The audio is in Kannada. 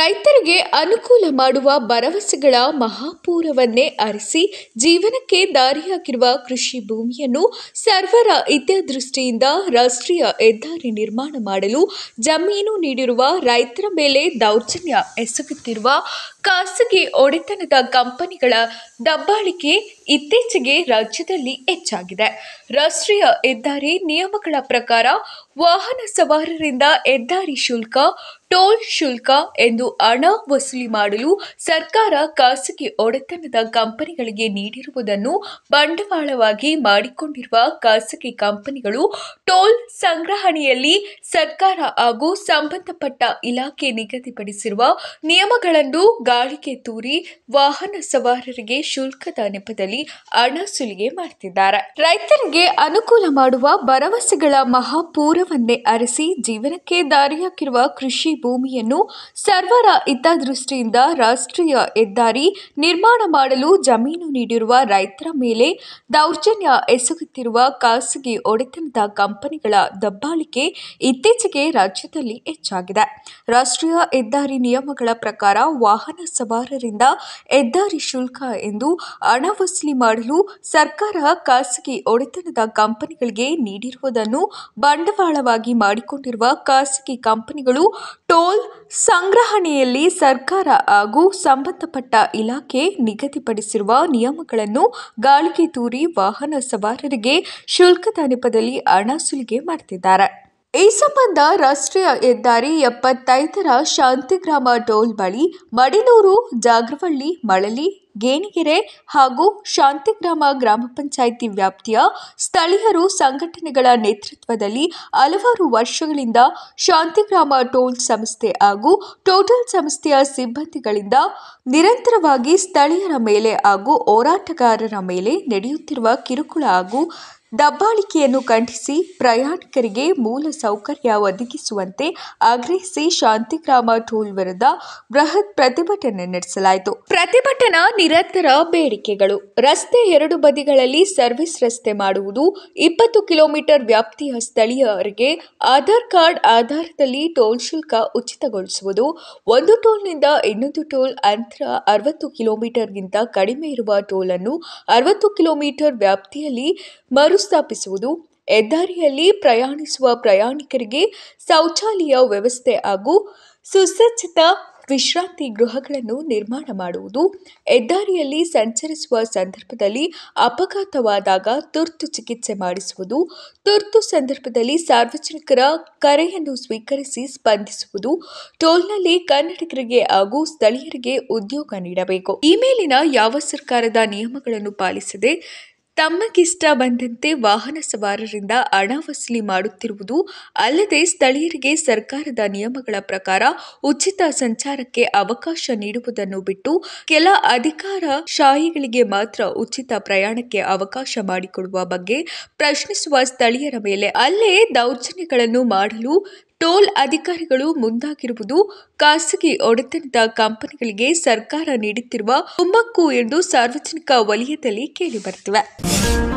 ರೈತರಿಗೆ ಅನುಕೂಲ ಮಾಡುವ ಭರವಸೆಗಳ ಮಹಾಪೂರವನ್ನೇ ಅರಿಸಿ ಜೀವನಕ್ಕೆ ದಾರಿಯಾಗಿರುವ ಕೃಷಿ ಭೂಮಿಯನ್ನು ಸರ್ವರ ಹಿತದೃಷ್ಟಿಯಿಂದ ರಾಷ್ಟ್ರೀಯ ಹೆದ್ದಾರಿ ನಿರ್ಮಾಣ ಮಾಡಲು ಜಮೀನು ನೀಡಿರುವ ರೈತರ ಮೇಲೆ ದೌರ್ಜನ್ಯ ಎಸಗುತ್ತಿರುವ ಖಾಸಗಿ ಒಡೆತನದ ಕಂಪನಿಗಳ ದಬ್ಬಾಳಿಕೆ ಇತ್ತೀಚೆಗೆ ರಾಜ್ಯದಲ್ಲಿ ಹೆಚ್ಚಾಗಿದೆ ರಾಷ್ಟ್ರೀಯ ಹೆದ್ದಾರಿ ನಿಯಮಗಳ ಪ್ರಕಾರ ವಾಹನ ಸವಾರರಿಂದ ಹೆದ್ದಾರಿ ಶುಲ್ಕ ಟೋಲ್ ಶುಲ್ಕ ಎಂದು ಹಣ ವಸೂಲಿ ಮಾಡಲು ಸರ್ಕಾರ ಖಾಸಗಿ ಒಡೆತನದ ಕಂಪನಿಗಳಿಗೆ ನೀಡಿರುವುದನ್ನು ಬಂಡವಾಳವಾಗಿ ಮಾಡಿಕೊಂಡಿರುವ ಖಾಸಗಿ ಕಂಪನಿಗಳು ಟೋಲ್ ಸಂಗ್ರಹಣೆಯಲ್ಲಿ ಸರ್ಕಾರ ಹಾಗೂ ಸಂಬಂಧಪಟ್ಟ ಇಲಾಖೆ ನಿಗದಿಪಡಿಸಿರುವ ನಿಯಮಗಳನ್ನು ಗಾಳಿಗೆ ತೂರಿ ವಾಹನ ಸವಾರರಿಗೆ ಶುಲ್ಕದ ನೆಪದಲ್ಲಿ ಹಣ ಸುಲಿಗೆ ಮಾಡುತ್ತಿದ್ದಾರೆ ರೈತರಿಗೆ ಅನುಕೂಲ ಮಾಡುವ ಭರವಸೆಗಳ ಮಹಾಪೂರವನ್ನೇ ಅರಸಿ ಜೀವನಕ್ಕೆ ದಾರಿಯಾಕಿರುವ ಕೃಷಿ ಭೂಮಿಯನ್ನು ಸರ್ವರ ಹಿತದೃಷ್ಟಿಯಿಂದ ರಾಷ್ಟ್ರೀಯ ಹೆದ್ದಾರಿ ನಿರ್ಮಾಣ ಮಾಡಲು ಜಮೀನು ನೀಡಿರುವ ರೈತರ ಮೇಲೆ ದೌರ್ಜನ್ಯ ಎಸಗುತ್ತಿರುವ ಖಾಸಗಿ ಒಡೆತನದ ಕಂಪನಿಗಳ ದಬ್ಬಾಳಿಕೆ ಇತ್ತೀಚೆಗೆ ರಾಜ್ಯದಲ್ಲಿ ಹೆಚ್ಚಾಗಿದೆ ರಾಷ್ಟ್ರೀಯ ಹೆದ್ದಾರಿ ನಿಯಮಗಳ ಪ್ರಕಾರ ವಾಹನ ಸವಾರರಿಂದ ಹೆದ್ದಾರಿ ಶುಲ್ಕ ಎಂದು ಹಣ ವಸೂಲಿ ಮಾಡಲು ಸರ್ಕಾರ ಖಾಸಗಿ ಒಡೆತನದ ಕಂಪನಿಗಳಿಗೆ ನೀಡಿರುವುದನ್ನು ಬಂಡವಾಳವಾಗಿ ಮಾಡಿಕೊಂಡಿರುವ ಖಾಸಗಿ ಕಂಪನಿಗಳು ಟೋಲ್ ಸಂಗ್ರಹಣೆಯಲ್ಲಿ ಸರ್ಕಾರ ಹಾಗೂ ಸಂಬಂಧಪಟ್ಟ ಇಲಾಖೆ ನಿಗದಿಪಡಿಸಿರುವ ನಿಯಮಗಳನ್ನು ಗಾಳಿಗೆ ತೂರಿ ವಾಹನ ಸವಾರರಿಗೆ ಶುಲ್ಕದ ನೆಪದಲ್ಲಿ ಹಣ ಸುಲಿಗೆ ಮಾಡುತ್ತಿದ್ದಾರೆ ಈ ಸಂಬಂಧ ರಾಷ್ಟ್ರೀಯ ಹೆದ್ದಾರಿ ಎಪ್ಪತ್ತೈದರ ಶಾಂತಿಗ್ರಾಮ ಟೋಲ್ ಬಳಿ ಮಡಿನೂರು ಜಾಗ್ರವಳ್ಳಿ ಮಳಲಿ ಗೇಣಿಗೆರೆ ಹಾಗೂ ಶಾಂತಿಗ್ರಾಮ ಗ್ರಾಮ ಪಂಚಾಯಿತಿ ವ್ಯಾಪ್ತಿಯ ಸ್ಥಳೀಯರು ಸಂಘಟನೆಗಳ ನೇತೃತ್ವದಲ್ಲಿ ಹಲವಾರು ವರ್ಷಗಳಿಂದ ಶಾಂತಿಗ್ರಾಮ ಟೋಲ್ ಸಂಸ್ಥೆ ಹಾಗೂ ಟೋಟಲ್ ಸಂಸ್ಥೆಯ ಸಿಬ್ಬಂದಿಗಳಿಂದ ನಿರಂತರವಾಗಿ ಸ್ಥಳೀಯರ ಮೇಲೆ ಹಾಗೂ ಹೋರಾಟಗಾರರ ಮೇಲೆ ನಡೆಯುತ್ತಿರುವ ಕಿರುಕುಳ ಹಾಗೂ ದಬ್ಬಾಳಿಕೆಯನ್ನು ಖಂಡಿಸಿ ಪ್ರಯಾಣಿಕರಿಗೆ ಮೂಲ ಸೌಕರ್ಯ ಒದಗಿಸುವಂತೆ ಆಗ್ರಹಿಸಿ ಶಾಂತಿಗ್ರಾಮ ಟೋಲ್ ವಿರುದ್ಧ ಬೃಹತ್ ಪ್ರತಿಭಟನೆ ನಡೆಸಲಾಯಿತು ಪ್ರತಿಭಟನಾ ನಿರಂತರ ಬೇಡಿಕೆಗಳು ರಸ್ತೆ ಎರಡು ಬದಿಗಳಲ್ಲಿ ಸರ್ವಿಸ್ ರಸ್ತೆ ಮಾಡುವುದು ಇಪ್ಪತ್ತು ಕಿಲೋಮೀಟರ್ ವ್ಯಾಪ್ತಿಯ ಸ್ಥಳೀಯರಿಗೆ ಆಧಾರ್ ಕಾರ್ಡ್ ಆಧಾರದಲ್ಲಿ ಟೋಲ್ ಶುಲ್ಕ ಉಚಿತಗೊಳಿಸುವುದು ಒಂದು ಟೋಲ್ನಿಂದ ಇನ್ನೊಂದು ಟೋಲ್ ಅಂತರ ಅರವತ್ತು ಕಿಲೋಮೀಟರ್ಗಿಂತ ಕಡಿಮೆ ಇರುವ ಟೋಲ್ ಅನ್ನು ಅರವತ್ತು ಕಿಲೋಮೀಟರ್ ವ್ಯಾಪ್ತಿಯಲ್ಲಿ ಮರುಸ್ಥಾಪಿಸುವುದು ಹೆದ್ದಾರಿಯಲ್ಲಿ ಪ್ರಯಾಣಿಸುವ ಪ್ರಯಾಣಿಕರಿಗೆ ಶೌಚಾಲಯ ವ್ಯವಸ್ಥೆ ಹಾಗೂ ಸುಸಜ್ಜಿತ ವಿಶ್ರಾಂತಿ ಗೃಹಗಳನ್ನು ನಿರ್ಮಾಣ ಮಾಡುವುದು ಹೆದ್ದಾರಿಯಲ್ಲಿ ಸಂಚರಿಸುವ ಸಂದರ್ಭದಲ್ಲಿ ಅಪಘಾತವಾದಾಗ ತುರ್ತು ಚಿಕಿತ್ಸೆ ಮಾಡಿಸುವುದು ತುರ್ತು ಸಂದರ್ಭದಲ್ಲಿ ಸಾರ್ವಜನಿಕರ ಕರೆಯನ್ನು ಸ್ವೀಕರಿಸಿ ಸ್ಪಂದಿಸುವುದು ಟೋಲ್ನಲ್ಲಿ ಕನ್ನಡಿಗರಿಗೆ ಹಾಗೂ ಸ್ಥಳೀಯರಿಗೆ ಉದ್ಯೋಗ ನೀಡಬೇಕು ಈ ಮೇಲಿನ ಯಾವ ಸರ್ಕಾರದ ನಿಯಮಗಳನ್ನು ಪಾಲಿಸದೆ ತಮಗಿಷ್ಟ ಬಂದಂತೆ ವಾಹನ ಸವಾರರಿಂದ ಹಣ ವಸೂಲಿ ಮಾಡುತ್ತಿರುವುದು ಅಲ್ಲದೆ ಸ್ಥಳೀಯರಿಗೆ ಸರ್ಕಾರದ ನಿಯಮಗಳ ಪ್ರಕಾರ ಉಚಿತ ಸಂಚಾರಕ್ಕೆ ಅವಕಾಶ ನೀಡುವುದನ್ನು ಬಿಟ್ಟು ಕೆಲ ಅಧಿಕಾರ ಶಾಹಿಗಳಿಗೆ ಮಾತ್ರ ಉಚಿತ ಪ್ರಯಾಣಕ್ಕೆ ಅವಕಾಶ ಮಾಡಿಕೊಡುವ ಬಗ್ಗೆ ಪ್ರಶ್ನಿಸುವ ಸ್ಥಳೀಯರ ಮೇಲೆ ಅಲ್ಲೇ ದೌರ್ಜನ್ಯಗಳನ್ನು ಮಾಡಲು ಟೋಲ್ ಅಧಿಕಾರಿಗಳು ಮುಂದಾಗಿರುವುದು ಖಾಸಗಿ ಒಡೆತನದ ಕಂಪನಿಗಳಿಗೆ ಸರ್ಕಾರ ನೀಡುತ್ತಿರುವ ಕುಮ್ಮಕ್ಕು ಎಂದು ಸಾರ್ವಜನಿಕ ವಲಯದಲ್ಲಿ ಕೇಳಿಬರುತ್ತಿವೆ